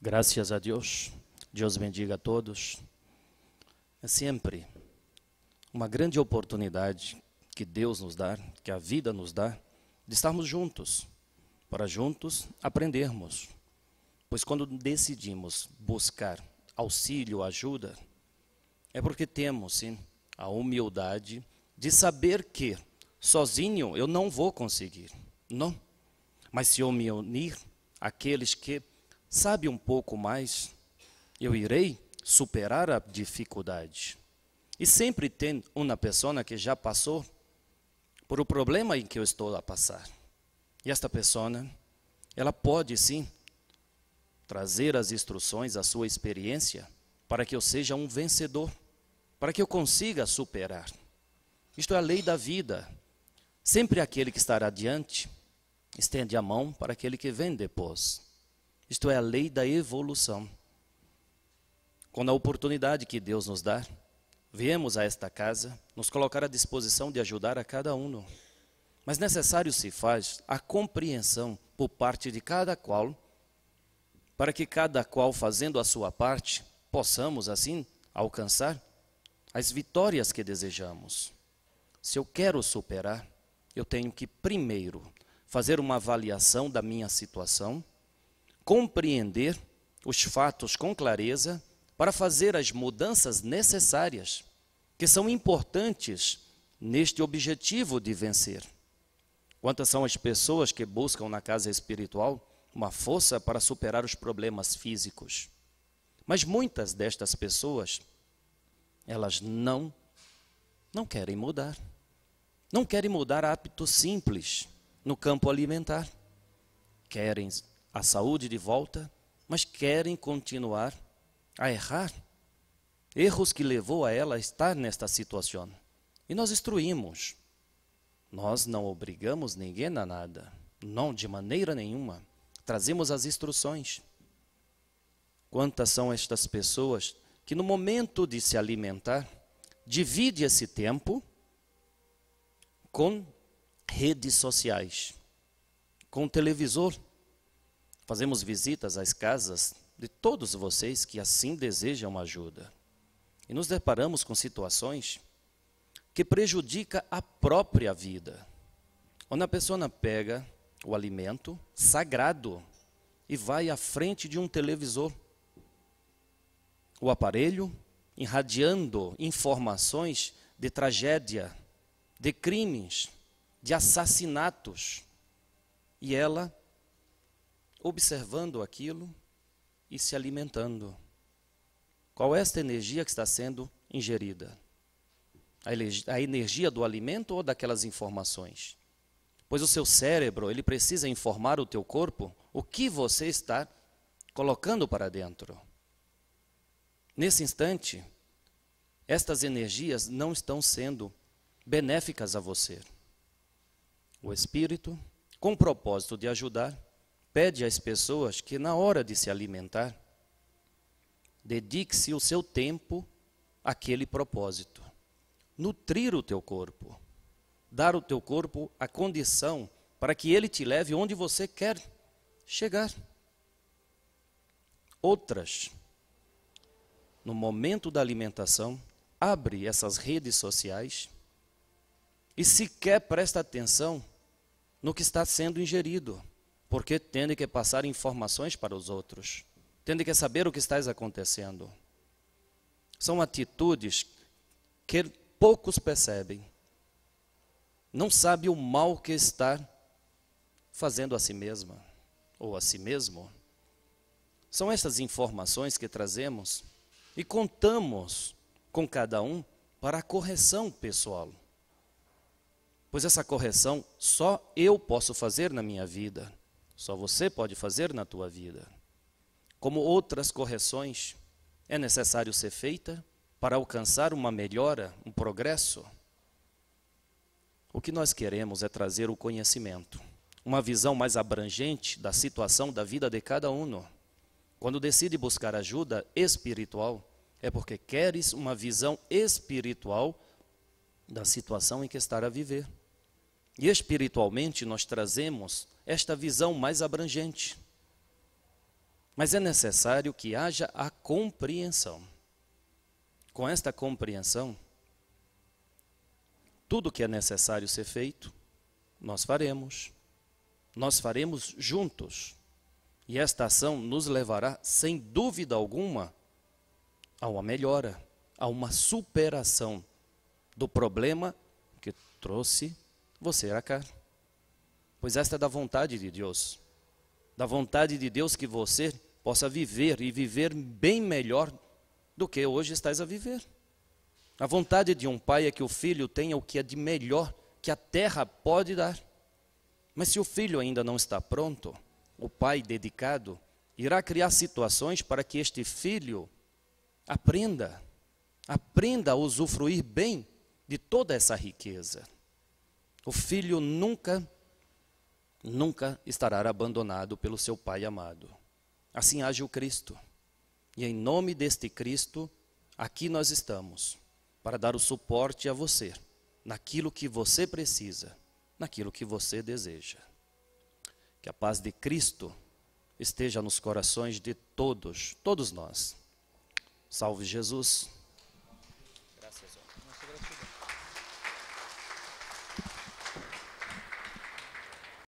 Graças a Deus. Deus bendiga a todos. É sempre uma grande oportunidade que Deus nos dá, que a vida nos dá, de estarmos juntos, para juntos aprendermos. Pois quando decidimos buscar auxílio, ajuda, é porque temos sim, a humildade de saber que sozinho eu não vou conseguir, não. Mas se eu me unir àqueles que sabe um pouco mais, eu irei superar a dificuldade. E sempre tem uma pessoa que já passou por o problema em que eu estou a passar. E esta pessoa, ela pode sim trazer as instruções, a sua experiência, para que eu seja um vencedor, para que eu consiga superar. Isto é a lei da vida. Sempre aquele que estará adiante estende a mão para aquele que vem depois. Isto é a lei da evolução. Quando a oportunidade que Deus nos dá, viemos a esta casa nos colocar à disposição de ajudar a cada um. Mas necessário se faz a compreensão por parte de cada qual, para que cada qual, fazendo a sua parte, possamos assim alcançar as vitórias que desejamos. Se eu quero superar, eu tenho que primeiro fazer uma avaliação da minha situação compreender os fatos com clareza para fazer as mudanças necessárias, que são importantes neste objetivo de vencer. Quantas são as pessoas que buscam na casa espiritual uma força para superar os problemas físicos? Mas muitas destas pessoas, elas não não querem mudar. Não querem mudar hábitos simples no campo alimentar. Querem a saúde de volta, mas querem continuar a errar. Erros que levou a ela a estar nesta situação. E nós instruímos. Nós não obrigamos ninguém a nada, não de maneira nenhuma. Trazemos as instruções. Quantas são estas pessoas que no momento de se alimentar, divide esse tempo com redes sociais, com televisor, Fazemos visitas às casas de todos vocês que assim desejam ajuda. E nos deparamos com situações que prejudica a própria vida. onde a pessoa pega o alimento sagrado e vai à frente de um televisor, o aparelho irradiando informações de tragédia, de crimes, de assassinatos, e ela observando aquilo e se alimentando. Qual é esta energia que está sendo ingerida? A energia do alimento ou daquelas informações? Pois o seu cérebro, ele precisa informar o teu corpo o que você está colocando para dentro. Nesse instante, estas energias não estão sendo benéficas a você. O espírito, com o propósito de ajudar, pede às pessoas que na hora de se alimentar, dedique-se o seu tempo àquele propósito. Nutrir o teu corpo, dar o teu corpo a condição para que ele te leve onde você quer chegar. Outras, no momento da alimentação, abre essas redes sociais e sequer presta atenção no que está sendo ingerido porque tende que passar informações para os outros, tende que saber o que está acontecendo. São atitudes que poucos percebem. Não sabe o mal que está fazendo a si mesma ou a si mesmo. São estas informações que trazemos e contamos com cada um para a correção pessoal. Pois essa correção só eu posso fazer na minha vida. Só você pode fazer na tua vida. Como outras correções, é necessário ser feita para alcançar uma melhora, um progresso. O que nós queremos é trazer o conhecimento, uma visão mais abrangente da situação da vida de cada um. Quando decide buscar ajuda espiritual, é porque queres uma visão espiritual da situação em que estar a viver. E espiritualmente nós trazemos esta visão mais abrangente. Mas é necessário que haja a compreensão. Com esta compreensão, tudo que é necessário ser feito, nós faremos. Nós faremos juntos. E esta ação nos levará, sem dúvida alguma, a uma melhora, a uma superação do problema que trouxe você a cá. Pois esta é da vontade de Deus. Da vontade de Deus que você possa viver e viver bem melhor do que hoje estás a viver. A vontade de um pai é que o filho tenha o que é de melhor que a terra pode dar. Mas se o filho ainda não está pronto, o pai dedicado irá criar situações para que este filho aprenda, aprenda a usufruir bem de toda essa riqueza. O filho nunca nunca estará abandonado pelo seu Pai amado. Assim age o Cristo. E em nome deste Cristo, aqui nós estamos para dar o suporte a você, naquilo que você precisa, naquilo que você deseja. Que a paz de Cristo esteja nos corações de todos, todos nós. Salve Jesus.